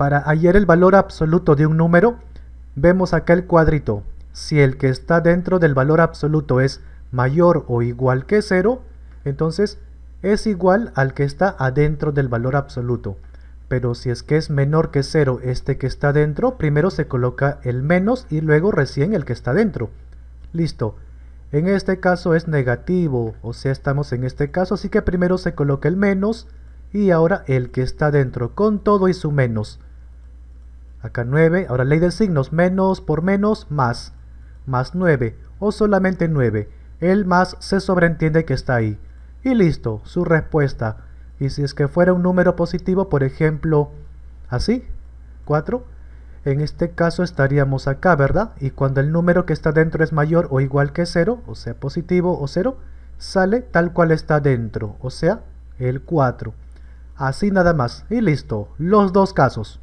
Para hallar el valor absoluto de un número, vemos acá el cuadrito. Si el que está dentro del valor absoluto es mayor o igual que 0, entonces es igual al que está adentro del valor absoluto. Pero si es que es menor que 0 este que está dentro, primero se coloca el menos y luego recién el que está dentro. Listo. En este caso es negativo, o sea estamos en este caso, así que primero se coloca el menos y ahora el que está dentro con todo y su menos. Acá 9. Ahora ley de signos. Menos por menos más. Más 9. O solamente 9. El más se sobreentiende que está ahí. Y listo. Su respuesta. Y si es que fuera un número positivo, por ejemplo, así. 4. En este caso estaríamos acá, ¿verdad? Y cuando el número que está dentro es mayor o igual que 0, o sea positivo o 0, sale tal cual está dentro, o sea el 4. Así nada más. Y listo. Los dos casos.